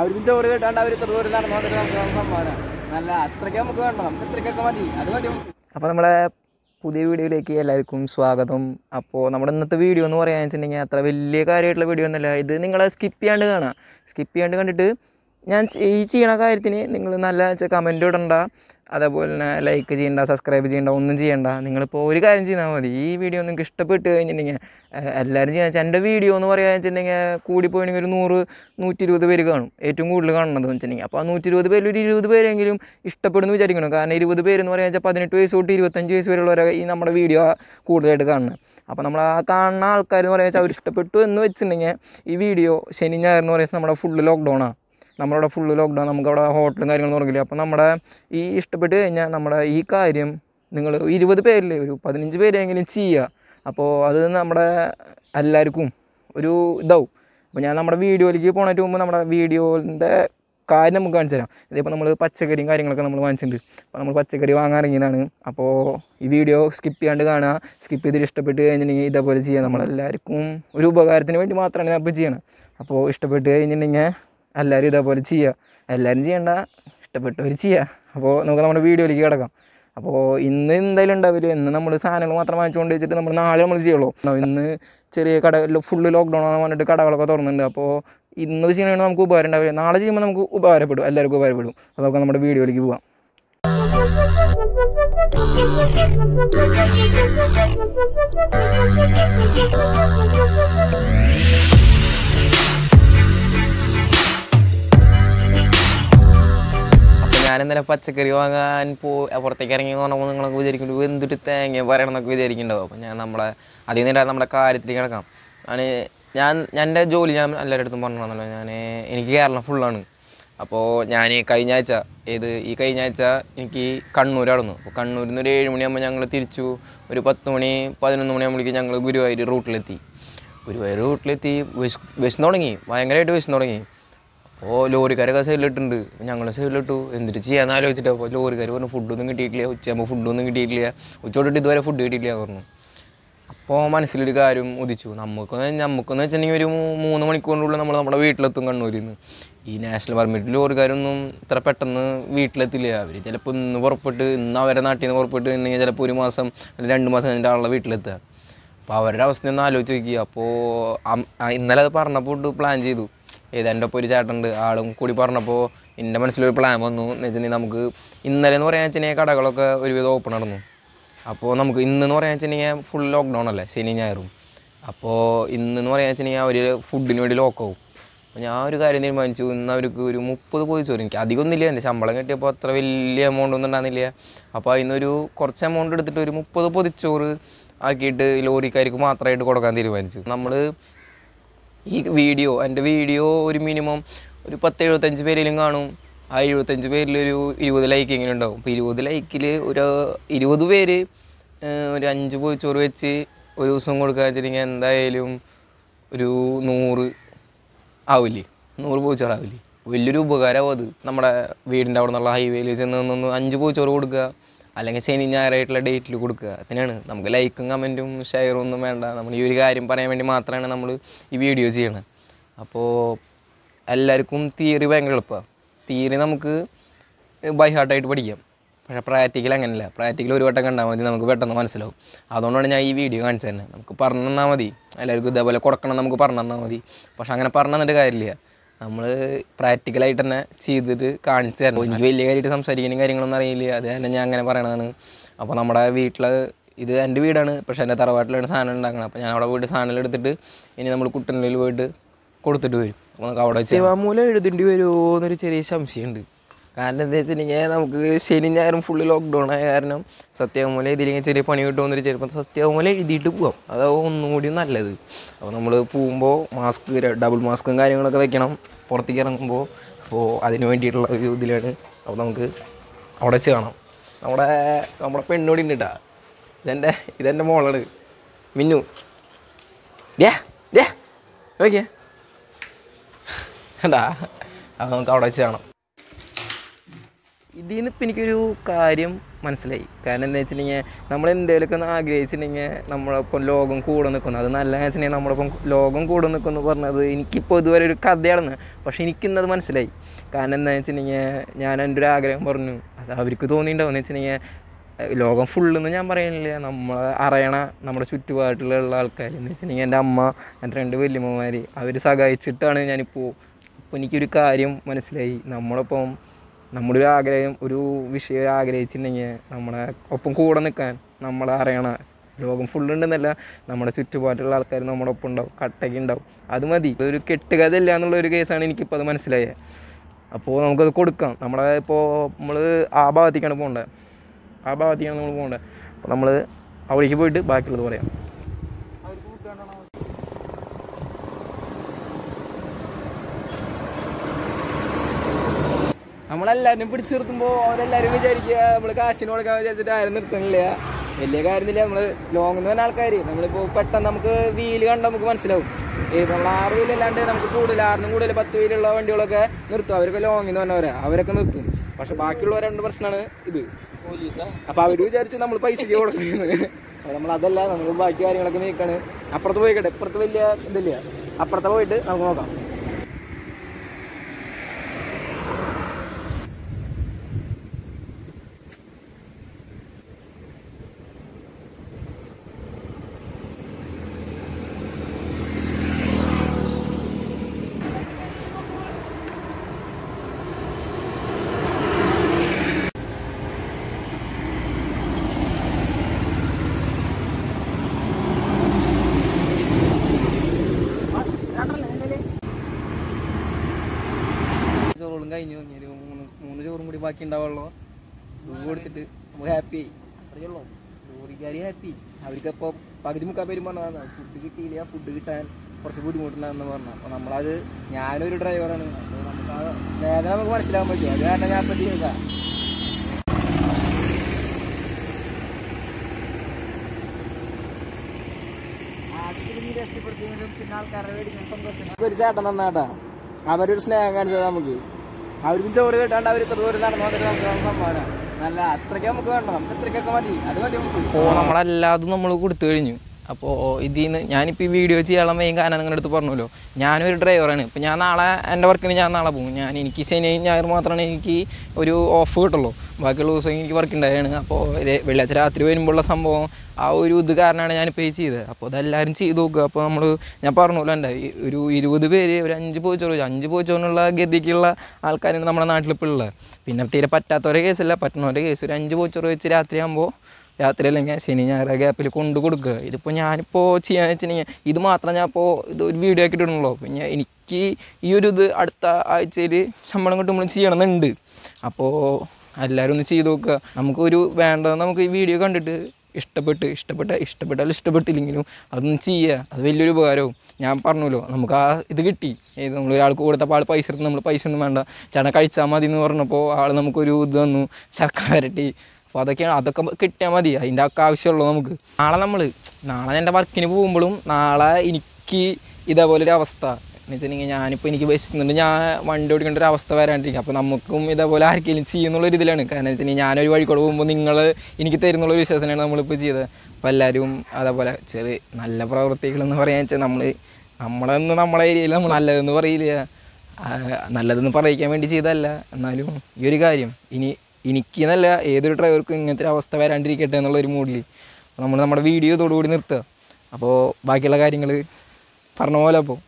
അവർക്കും ചോറ് കേട്ടാണ്ട് അവർ ഇത്ര ദൂരം നടന്നു വന്നിട്ട് നമുക്ക് സംഭവമാണ് നല്ല അത്രയ്ക്ക് നമുക്ക് വേണ്ട നമുക്ക് ഇത്രയ്ക്കൊക്കെ മതി അത് മതി അപ്പോൾ നമ്മളെ പുതിയ വീഡിയോയിലേക്ക് എല്ലാവർക്കും സ്വാഗതം അപ്പോൾ നമ്മുടെ ഇന്നത്തെ വീഡിയോ എന്ന് പറയുക വെച്ചിട്ടുണ്ടെങ്കിൽ അത്ര വലിയ കാര്യമായിട്ടുള്ള വീഡിയോ ഒന്നുമല്ല ഇത് നിങ്ങളെ സ്കിപ്പ് ചെയ്യാണ്ട് കാണാം സ്കിപ്പ് ചെയ്യാണ്ട് കണ്ടിട്ട് ഞാൻ ഈ ചെയ്യണ കാര്യത്തിന് നിങ്ങൾ നല്ല വെച്ചാൽ കമൻറ്റ് ഇടണ്ട അതേപോലെ തന്നെ ലൈക്ക് ചെയ്യണ്ട സബ്സ്ക്രൈബ് ചെയ്യണ്ട ഒന്നും ചെയ്യണ്ട നിങ്ങളിപ്പോൾ ഒരു കാര്യം ചെയ്താൽ മതി ഈ വീഡിയോ നിങ്ങൾക്ക് ഇഷ്ടപ്പെട്ട് കഴിഞ്ഞിട്ടുണ്ടെങ്കിൽ എല്ലാവരും ചെയ്യാൻ വെച്ചാൽ എൻ്റെ വീഡിയോ എന്ന് പറയുക വെച്ചിട്ടുണ്ടെങ്കിൽ കൂടിപ്പോയിണെങ്കിൽ ഒരു നൂറ് നൂറ്റി ഇരുപത് പേര് കാണും ഏറ്റവും കൂടുതൽ കാണുന്നത് വെച്ചിട്ടുണ്ടെങ്കിൽ അപ്പോൾ ആ നൂറ്റി ഇരുപത് പേരിൽ ഒരു ഇരുപത് പേരെങ്കിലും ഇഷ്ടപ്പെടുന്നു വിചാരിക്കണം കാരണം ഇരുപത് പേരെന്ന് പറയുക വെച്ചാൽ പതിനെട്ട് വയസ്സ് തൊട്ട് ഇരുപത്തഞ്ച് വയസ്സ് വരെയുള്ളവരെ ഈ നമ്മുടെ വീഡിയോ കൂടുതലായിട്ട് കാണുന്നത് അപ്പോൾ നമ്മൾ ആ കാണുന്ന ആൾക്കാർ എന്ന് പറയുക വെച്ചാൽ അവർ ഇഷ്ടപ്പെട്ടു എന്ന് വെച്ചിട്ടുണ്ടെങ്കിൽ ഈ വീഡിയോ ശനി ഞായർ എന്ന് പറയുന്നത് നമ്മുടെ ഫുള്ള് ലോക്ക്ഡൗണാണ് നമ്മളവിടെ ഫുള്ള് ലോക്ക്ഡൗൺ നമുക്കവിടെ ഹോട്ടലും കാര്യങ്ങളും തുടങ്ങില്ല അപ്പോൾ നമ്മുടെ ഈ ഇഷ്ടപ്പെട്ട് കഴിഞ്ഞാൽ നമ്മുടെ ഈ കാര്യം നിങ്ങൾ ഇരുപത് പേരിൽ ഒരു പതിനഞ്ച് പേരെങ്കിലും ചെയ്യുക അപ്പോൾ അത് നമ്മുടെ എല്ലാവർക്കും ഒരു ഇതാവും അപ്പോൾ ഞാൻ നമ്മുടെ വീഡിയോയിലേക്ക് പോകണേറ്റ് മുമ്പ് നമ്മുടെ വീഡിയോൻ്റെ കാര്യം നമുക്ക് കാണിച്ചു തരാം ഇതിപ്പോൾ നമ്മൾ പച്ചക്കറിയും കാര്യങ്ങളൊക്കെ നമ്മൾ വാങ്ങിച്ചിട്ടുണ്ട് അപ്പോൾ നമ്മൾ പച്ചക്കറി വാങ്ങാൻ ഇറങ്ങിയതാണ് അപ്പോൾ ഈ വീഡിയോ സ്കിപ്പ് ചെയ്യാണ്ട് കാണുക സ്കിപ്പ് ചെയ്തിട്ട് ഇഷ്ടപ്പെട്ട് കഴിഞ്ഞിട്ടുണ്ടെങ്കിൽ ഇതേപോലെ ചെയ്യാം നമ്മളെല്ലാവർക്കും ഒരു ഉപകാരത്തിന് വേണ്ടി മാത്രമാണ് ഞാൻ ചെയ്യണം അപ്പോൾ ഇഷ്ടപ്പെട്ട് കഴിഞ്ഞിട്ടുണ്ടെങ്കിൽ എല്ലാവരും ഇതേപോലെ ചെയ്യുക എല്ലാവരും ചെയ്യണ്ട ഇഷ്ടപ്പെട്ടവർ ചെയ്യുക അപ്പോൾ നമുക്ക് നമ്മുടെ വീഡിയോയിലേക്ക് കിടക്കാം അപ്പോൾ ഇന്ന് എന്തായാലും ഉണ്ടാവില്ല ഇന്ന് നമ്മൾ സാധനങ്ങൾ മാത്രം വാങ്ങിച്ചുകൊണ്ട് വെച്ചിട്ട് നമ്മൾ നാളെ നമ്മൾ ചെയ്യുള്ളൂ ഇന്ന് ചെറിയ കട ഫുള്ള് ലോക്ക്ഡൗൺ ആണെന്ന് പറഞ്ഞിട്ട് കടകളൊക്കെ തുറന്നുണ്ട് അപ്പോൾ ഇന്ന് ചെയ്യണമെങ്കിൽ നമുക്ക് ഉപകാരം ഉണ്ടാവില്ല നാളെ ചെയ്യുമ്പോൾ നമുക്ക് ഉപകാരപ്പെടും എല്ലാവർക്കും ഉപകാരപ്പെടും അതൊക്കെ നമ്മുടെ വീഡിയോയിലേക്ക് പോവാം Thank you. ഇന്നലെ പച്ചക്കറി വാങ്ങാൻ പോ പുറത്തേക്ക് ഇറങ്ങി എന്ന് പറഞ്ഞപ്പോൾ നിങ്ങളൊക്കെ വിചാരിക്കുമ്പോൾ എന്തൊരു തേങ്ങ എന്നൊക്കെ വിചാരിക്കുന്നുണ്ടാവും അപ്പോൾ ഞാൻ നമ്മളെ അതിൽ നിന്നിട്ട് നമ്മുടെ കാര്യത്തിൽ കിടക്കാം ആണ് ഞാൻ എൻ്റെ ജോലി ഞാൻ എല്ലാവരുടെ അടുത്തും പറഞ്ഞിട്ടുണ്ടല്ലോ ഞാൻ എനിക്ക് കേരളം ഫുള്ളാണ് അപ്പോൾ ഞാൻ കഴിഞ്ഞ ആഴ്ച ഏത് ഈ കഴിഞ്ഞ ആഴ്ച എനിക്ക് കണ്ണൂരായിരുന്നു അപ്പോൾ കണ്ണൂരിൽ നിന്ന് ഒരു ഏഴ് മണിയാകുമ്പോൾ ഞങ്ങൾ തിരിച്ചു ഒരു പത്ത് മണി പതിനൊന്ന് മണിയാകുമ്പോഴേക്ക് ഞങ്ങൾ ഗുരുവായൂർ റൂട്ടിലെത്തി ഗുരുവായൂർ റൂട്ടിലെത്തി വിശ് വിശന്നു തുടങ്ങി ഭയങ്കരമായിട്ട് വിശന്നു തുടങ്ങി ഓ ലോറിക്കാരൊക്കെ സൈഡിലിട്ടുണ്ട് ഞങ്ങളെ സൈഡിലിട്ടു എന്നിട്ട് ചെയ്യാൻ ആലോചിച്ചിട്ട് അപ്പോൾ ലോറിക്കാർ പറഞ്ഞു ഫുഡൊന്നും കിട്ടിയിട്ടില്ല ഉച്ചയാകുമ്പോൾ ഫുഡൊന്നും കിട്ടിയിട്ടില്ല ഉച്ചോട്ടിട്ട് ഇതുവരെ ഫുഡ് കിട്ടിയിട്ടില്ല എന്ന് പറഞ്ഞു അപ്പോൾ മനസ്സിലൊരു കാര്യം ഉദിച്ചു നമുക്കൊന്ന് നമുക്കെന്ന് വെച്ചിട്ടുണ്ടെങ്കിൽ ഒരു മൂന്ന് മണിക്കൂറിനുള്ളിൽ നമ്മൾ നമ്മുടെ വീട്ടിലെത്തും കണ്ണൂരിൽ നിന്ന് ഈ നാഷണൽ പെർമിറ്റ് ലോറിക്കാരൊന്നും ഇത്ര പെട്ടെന്ന് വീട്ടിലെത്തില്ല അവർ ചിലപ്പോൾ ഇന്ന് പുറപ്പെട്ട് ഇന്ന് അവരെ നാട്ടിൽ നിന്ന് പുറപ്പെട്ട് കഴിഞ്ഞാൽ ചിലപ്പോൾ ഒരു മാസം അല്ലെങ്കിൽ രണ്ട് മാസം കഴിഞ്ഞിട്ട് ആളുടെ വീട്ടിലെത്തുക അപ്പോൾ അവരുടെ അവസ്ഥ ഒന്ന് ആലോചിച്ച് നോക്കി അപ്പോൾ ഇന്നലെ അത് പറഞ്ഞപ്പോൾ പ്ലാൻ ചെയ്തു ഏതാൻ്റെ ഒപ്പം ഒരു ചേട്ടനുണ്ട് ആളും കൂടി പറഞ്ഞപ്പോൾ എൻ്റെ മനസ്സിലൊരു പ്ലാൻ വന്നു എന്ന് വെച്ചിട്ടുണ്ടെങ്കിൽ നമുക്ക് ഇന്നലെ എന്ന് പറയാൻ വെച്ചിട്ടുണ്ടെങ്കിൽ കടകളൊക്കെ ഒരുവിധം ഓപ്പൺ നടന്നു അപ്പോൾ നമുക്ക് ഇന്നെന്ന് പറയാൻ വെച്ചിട്ടുണ്ടെങ്കിൽ ഫുൾ ലോക്ക്ഡൗൺ അല്ലേ ശനി ഞായറും അപ്പോൾ ഇന്നെന്ന് പറയാൻ വെച്ചിട്ടുണ്ടെങ്കിൽ അവർ ഫുഡിന് വേണ്ടി ലോക്കാവും അപ്പോൾ ഞാൻ ഒരു കാര്യം തീരുമാനിച്ചു ഇന്ന് അവർക്ക് ഒരു മുപ്പത് പോയി ചോറും എനിക്ക് അധികം അധികമൊന്നുമില്ല എൻ്റെ ശമ്പളം കിട്ടിയപ്പോൾ അത്ര വലിയ എമൗണ്ട് ഒന്നും ഉണ്ടാകുന്നില്ല അപ്പോൾ അതിന്നൊരു കുറച്ച് എമൗണ്ട് എടുത്തിട്ട് ഒരു മുപ്പത് പൊതിച്ചോറ് ആക്കിയിട്ട് ലോറിക്കാർക്ക് മാത്രമായിട്ട് കൊടുക്കാൻ തീരുമാനിച്ചു നമ്മൾ ഈ വീഡിയോ എൻ്റെ വീഡിയോ ഒരു മിനിമം ഒരു പത്ത് എഴുപത്തഞ്ച് പേരിലും കാണും ആ എഴുപത്തഞ്ച് പേരിൽ ഒരു ഇരുപത് ലൈക്ക് ഇങ്ങനെ ഉണ്ടാവും അപ്പോൾ ഇരുപത് ലൈക്കിൽ ഒരു ഇരുപത് പേര് ഒരു അഞ്ച് പോയി ചോറ് വെച്ച് ഒരു ദിവസം കൊടുക്കുക വെച്ചിട്ടുണ്ടെങ്കിൽ എന്തായാലും ഒരു നൂറ് ആവില്ലേ നൂറ് പോയിച്ചോറ് ആവില്ലേ വലിയൊരു ഉപകാരമാവും അത് നമ്മുടെ വീടിൻ്റെ അവിടെ നിന്നുള്ള ഹൈവേയിൽ ചെന്ന് നിന്ന് അഞ്ച് പോയിച്ചോറ് കൊടുക്കുക അല്ലെങ്കിൽ ശനി ഞായറായിട്ടുള്ള ഡേറ്റിൽ കൊടുക്കുക അതിനാണ് നമുക്ക് ലൈക്കും കമൻറ്റും ഷെയറും ഒന്നും വേണ്ട നമ്മൾ ഈ ഒരു കാര്യം പറയാൻ വേണ്ടി മാത്രമാണ് നമ്മൾ ഈ വീഡിയോ ചെയ്യണത് അപ്പോൾ എല്ലാവർക്കും തിയറി ഭയങ്കര എളുപ്പമാണ് തിയറി നമുക്ക് ബൈ ഹാർട്ടായിട്ട് പഠിക്കാം പക്ഷേ പ്രാക്ടിക്കൽ അങ്ങനെയല്ല പ്രാക്ടിക്കൽ ഒരു വട്ടം കണ്ടാൽ മതി നമുക്ക് പെട്ടെന്ന് മനസ്സിലാവും അതുകൊണ്ടാണ് ഞാൻ ഈ വീഡിയോ കാണിച്ചു തന്നെ നമുക്ക് പറഞ്ഞു തന്നാൽ മതി എല്ലാവർക്കും ഇതേപോലെ കൊടുക്കണം നമുക്ക് പറഞ്ഞു തന്നാൽ മതി പക്ഷേ അങ്ങനെ പറഞ്ഞു തന്നിട്ട് കാര്യമില്ല നമ്മൾ പ്രാക്ടിക്കലായിട്ട് തന്നെ ചെയ്തിട്ട് കാണിച്ചു തരണം എനിക്ക് വലിയ കാര്യമായിട്ട് സംസാരിക്കാനും കാര്യങ്ങളൊന്നും അറിയില്ല അത് തന്നെ ഞാൻ അങ്ങനെ പറയണതാണ് അപ്പോൾ നമ്മുടെ വീട്ടിൽ ഇത് എൻ്റെ വീടാണ് പക്ഷേ എൻ്റെ തറവാട്ടിലാണ് സാധനം ഉണ്ടാക്കണം അപ്പോൾ ഞാൻ അവിടെ പോയിട്ട് സാധനം എടുത്തിട്ട് ഇനി നമ്മൾ കുട്ടനിലയിൽ പോയിട്ട് കൊടുത്തിട്ട് വരും അപ്പോൾ നമുക്ക് അവിടെ മൂലം എഴുതേണ്ടി വരുമോ എന്നൊരു ചെറിയ സംശയമുണ്ട് കാരണം എന്താ വെച്ചിട്ടുണ്ടെങ്കിൽ നമുക്ക് ശനി ഞായറും ഫുള്ള് ലോക്ക്ഡൗൺ ആയ കാരണം സത്യാമൂലം ഇതിലെങ്കിൽ ചെറിയ പണി കിട്ടുമെന്നിട്ട് ചിലപ്പോൾ സത്യാമൂലം എഴുതിയിട്ട് പോകാം അതാവും ഒന്നുകൂടി നല്ലത് അപ്പോൾ നമ്മൾ പോകുമ്പോൾ മാസ്ക് ഡബിൾ മാസ്കും കാര്യങ്ങളൊക്കെ വെക്കണം പുറത്തേക്ക് ഇറങ്ങുമ്പോൾ അപ്പോൾ അതിന് വേണ്ടിയിട്ടുള്ള ഒരു ഇതിലാണ് അപ്പോൾ നമുക്ക് അവിടെ വെച്ച് കാണാം നമ്മുടെ നമ്മുടെ പെണ്ണോടി ഉണ്ട് കേട്ടോ ഇതെൻ്റെ ഇതെൻ്റെ മോളാണ് മിന്നു ഡേ ഡേ ഓക്കെ എന്താ അപ്പോൾ നമുക്ക് അവിടെ വെച്ച് കാണാം ഇതിൽ നിന്ന് ഇപ്പം എനിക്കൊരു കാര്യം മനസ്സിലായി കാരണം എന്താ വെച്ചിട്ടുണ്ടെങ്കിൽ നമ്മൾ എന്തെങ്കിലുമൊക്കെ ഒന്ന് ആഗ്രഹിച്ചിട്ടുണ്ടെങ്കിൽ നമ്മളൊപ്പം ലോകം കൂടെ നിൽക്കുന്നു അത് നല്ല വെച്ചിട്ടുണ്ടെങ്കിൽ നമ്മളൊപ്പം ലോകം കൂടെ നിൽക്കുന്നു പറഞ്ഞത് എനിക്കിപ്പോൾ ഇതുവരെ ഒരു കഥയാണെന്ന് പക്ഷേ എനിക്കിന്നത് മനസ്സിലായി കാരണം എന്താ വെച്ചിട്ടുണ്ടെങ്കിൽ ഞാൻ എൻ്റെ ഒരു ആഗ്രഹം പറഞ്ഞു അത് അവർക്ക് തോന്നിയിട്ടുണ്ടാവും എന്ന് വെച്ചിട്ടുണ്ടെങ്കിൽ ലോകം ഫുള്ളെന്ന് ഞാൻ പറയണില്ല നമ്മൾ അറിയണ നമ്മുടെ ചുറ്റുപാടിലുള്ള ആൾക്കാർ എന്ന് വെച്ചിട്ടുണ്ടെങ്കിൽ എൻ്റെ അമ്മ എൻ്റെ രണ്ട് വല്യമ്മമാർ അവർ സഹായിച്ചിട്ടാണ് ഞാനിപ്പോൾ അപ്പോൾ എനിക്കൊരു കാര്യം മനസ്സിലായി നമ്മളിപ്പം നമ്മുടെ ഒരു ആഗ്രഹം ഒരു വിഷയം ആഗ്രഹിച്ചിട്ടുണ്ടെങ്കിൽ നമ്മളെ ഒപ്പം കൂടെ നിൽക്കാൻ നമ്മളെ അറിയണ ലോകം ഉണ്ടെന്നല്ല നമ്മുടെ ചുറ്റുപാടുള്ള ആൾക്കാർ നമ്മുടെ ഒപ്പം ഉണ്ടാവും കട്ടയ്ക്ക് ഉണ്ടാവും അത് മതി ഒരു കെട്ടുകഥയില്ല എന്നുള്ള ഒരു കേസാണ് എനിക്കിപ്പോൾ അത് മനസ്സിലായത് അപ്പോൾ നമുക്കത് കൊടുക്കാം നമ്മളെ ഇപ്പോൾ നമ്മൾ ആ ഭാഗത്തേക്കാണ് പോകേണ്ടത് ആ ഭാഗത്തേക്കാണ് നമ്മൾ പോകേണ്ടത് അപ്പോൾ നമ്മൾ അവിടേക്ക് പോയിട്ട് ബാക്കിയുള്ളത് പറയാം നമ്മളെല്ലാരും പിടിച്ചു നിർത്തുമ്പോൾ അവരെല്ലാവരും വിചാരിക്കുക നമ്മൾ കാശിന് കൊടുക്കാൻ വിചാരിച്ചിട്ട് ആരും നിർത്തുന്നില്ല വലിയ കാര്യമില്ല നമ്മൾ ലോങ്ങിൽ നിന്ന് വരുന്ന ആൾക്കാർ നമ്മളിപ്പോൾ പെട്ടെന്ന് നമുക്ക് വീല് കണ്ട നമുക്ക് മനസ്സിലാവും നമ്മൾ ആറ് വീലല്ലാണ്ട് നമുക്ക് കൂടുതൽ ആറിനും കൂടുതൽ പത്ത് വീലുള്ള വണ്ടികളൊക്കെ നിർത്തും അവരൊക്കെ ലോങ്ങിൽ നിന്ന് വന്നവരാ അവരൊക്കെ നിർത്തും പക്ഷെ ബാക്കിയുള്ളവരെ രണ്ട് പ്രശ്നമാണ് ഇത് അപ്പൊ അവര് വിചാരിച്ചു നമ്മൾ പൈസ കൊടുക്കുന്നത് നമ്മൾ അതല്ല നമ്മൾ ബാക്കി കാര്യങ്ങളൊക്കെ നീക്കാണ് അപ്പുറത്ത് പോയിക്കട്ടെ ഇപ്പുറത്ത് വലിയ ഇതില്ല അപ്പുറത്ത് പോയിട്ട് നമുക്ക് നോക്കാം ബാക്കി ഉണ്ടാവുള്ളൂ ദൂവ് കൊടുത്തിട്ട് ഹാപ്പി ആയി അറിയുള്ളൂ ലോറിക്കാരി ഹാപ്പി അവർക്കപ്പോൾ പകുതി മുക്കാൽ പേരും പറഞ്ഞതാണ് ഫുഡ് കിട്ടിയില്ല ഫുഡ് കിട്ടാൻ കുറച്ച് ബുദ്ധിമുട്ടുണ്ടെന്ന് പറഞ്ഞു അപ്പോൾ നമ്മളത് ഞാനൊരു ഡ്രൈവറാണ് അപ്പോൾ നമുക്ക് ആ വേദന നമുക്ക് മനസ്സിലാകാൻ പറ്റും അത് കാരണം ഞാൻ പറ്റി കേൾക്കാം ഒരു ചേട്ടൻ നന്നാട്ടാ അവരൊരു സ്നേഹം കാണിച്ചത് നമുക്ക് അവർക്കും ചോറ് കേട്ടാണ്ട് അവർ ഇത്ര ദൂരം നടന്നു വന്നിട്ട് നമുക്ക് നല്ല അത്രയ്ക്ക് നമുക്ക് വേണ്ട നമുക്ക് ഇത്രയ്ക്കൊക്കെ മതി അത് മതി നമുക്ക് നമ്മളെല്ലാതും നമ്മൾ കൊടുത്തു കഴിഞ്ഞു അപ്പോൾ ഇതിൽ നിന്ന് ഞാനിപ്പോൾ ഈ വീഡിയോ ചെയ്യാനുള്ള മെയിൻ കാരണം നിങ്ങളുടെ അടുത്ത് പറഞ്ഞല്ലോ ഞാനൊരു ഡ്രൈവറാണ് ഇപ്പോൾ ഞാൻ നാളെ എൻ്റെ വർക്കിന് ഞാൻ നാളെ പോകും ഞാൻ എനിക്ക് ശനിയും ഞായറും മാത്രമാണ് എനിക്ക് ഒരു ഓഫ് കിട്ടുള്ളൂ ബാക്കിയുള്ള ദിവസം എനിക്ക് വർക്ക് ഉണ്ടായാണ് അപ്പോൾ വെള്ളിയാഴ്ച രാത്രി വരുമ്പോഴുള്ള സംഭവം ആ ഒരു ഇത് കാരണമാണ് ഞാനിപ്പോൾ ഈ ചെയ്തത് അപ്പോൾ അതെല്ലാവരും ചെയ്ത് നോക്കുക അപ്പോൾ നമ്മൾ ഞാൻ പറഞ്ഞല്ലോ എൻ്റെ ഒരു ഇരുപത് പേര് ഒരു അഞ്ച് പോയിച്ചോളൂ അഞ്ച് പോയിച്ചോന്നുള്ള ഗതിക്കുള്ള ആൾക്കാരാണ് നമ്മുടെ നാട്ടിലിപ്പോൾ ഉള്ളത് പിന്നെ തീരെ പറ്റാത്തവരെ കേസല്ല പറ്റുന്നവരുടെ കേസ് ഒരു അഞ്ച് പോയിച്ചോറ് വെച്ച് രാത്രിയാകുമ്പോൾ രാത്രിയല്ല ഞാൻ ശനി ഞായറ ഗ്യാപ്പിൽ കൊണ്ട് കൊടുക്കുക ഇതിപ്പോൾ ഞാനിപ്പോൾ ചെയ്യാന്ന് വെച്ചിട്ടുണ്ടെങ്കിൽ ഇത് മാത്രം ഞാൻ ഇപ്പോൾ ഇത് ഒരു വീഡിയോ ആക്കി ഇടണല്ലോ പിന്നെ എനിക്ക് ഈ ഒരു ഇത് അടുത്ത ആഴ്ചയിൽ ശമ്പളം കിട്ടുമ്പോഴും ചെയ്യണമെന്നുണ്ട് അപ്പോൾ എല്ലാവരും ഒന്ന് ചെയ്ത് നോക്കുക നമുക്കൊരു വേണ്ടത് നമുക്ക് ഈ വീഡിയോ കണ്ടിട്ട് ഇഷ്ടപ്പെട്ട് ഇഷ്ടപ്പെട്ട ഇഷ്ടപ്പെട്ടാലും ഇഷ്ടപ്പെട്ടില്ലെങ്കിലും അതൊന്നും ചെയ്യുക അത് വലിയൊരു ഉപകാരവും ഞാൻ പറഞ്ഞല്ലോ നമുക്ക് ആ ഇത് കിട്ടി ഇത് നമ്മൾ ഒരാൾക്ക് കൊടുത്തപ്പോൾ ആൾ പൈസ എടുത്ത് നമ്മൾ പൈസ ഒന്നും വേണ്ട ചേട്ടൻ കഴിച്ചാൽ മതി എന്ന് പറഞ്ഞപ്പോൾ ആൾ നമുക്കൊരു ഇത് തന്നു ശർക്കര വരട്ടി അപ്പോൾ അതൊക്കെയാണ് അതൊക്കെ കിട്ടിയാൽ മതി അതിൻ്റെ ഒക്കെ ആവശ്യമുള്ളൂ നമുക്ക് നാളെ നമ്മൾ നാളെ എൻ്റെ വർക്കിന് പോകുമ്പോഴും നാളെ എനിക്ക് ഒരു അവസ്ഥ എന്ന് വെച്ചിട്ടുണ്ടെങ്കിൽ ഞാനിപ്പോൾ എനിക്ക് വെച്ചിട്ടുണ്ട് ഞാൻ വണ്ടി ഓടിക്കേണ്ട ഒരു അവസ്ഥ വരാണ്ടിരിക്കും അപ്പോൾ നമുക്കും ഇതേപോലെ ആർക്കെങ്കിലും ഒരു ഇതിലാണ് കാരണം വെച്ചാൽ ഞാനൊരു വഴിക്കൂടെ പോകുമ്പോൾ നിങ്ങൾ എനിക്ക് തരുന്നുള്ളൊരു വിശ്വാസത്തിനാണ് നമ്മളിപ്പോൾ ചെയ്തത് അപ്പോൾ എല്ലാവരും അതേപോലെ ചെറിയ നല്ല പ്രവൃത്തികളെന്ന് പറയാൻ വെച്ചാൽ നമ്മൾ നമ്മളെന്ന് നമ്മളെ ഏരിയയിൽ നമ്മൾ നല്ലതെന്ന് പറയില്ല നല്ലതെന്ന് പറയിക്കാൻ വേണ്ടി ചെയ്തതല്ല എന്നാലും ഈ ഒരു കാര്യം ഇനി എനിക്ക് എന്നല്ല ഏതൊരു ഡ്രൈവർക്കും ഇങ്ങനത്തെ ഒരു അവസ്ഥ വരാണ്ടിരിക്കട്ടെ എന്നുള്ള ഒരു മൂഡിൽ നമ്മൾ നമ്മുടെ വീഡിയോ ഇതോടുകൂടി നിർത്തുക അപ്പോൾ ബാക്കിയുള്ള കാര്യങ്ങൾ പറഞ്ഞ പോലെ അപ്പോൾ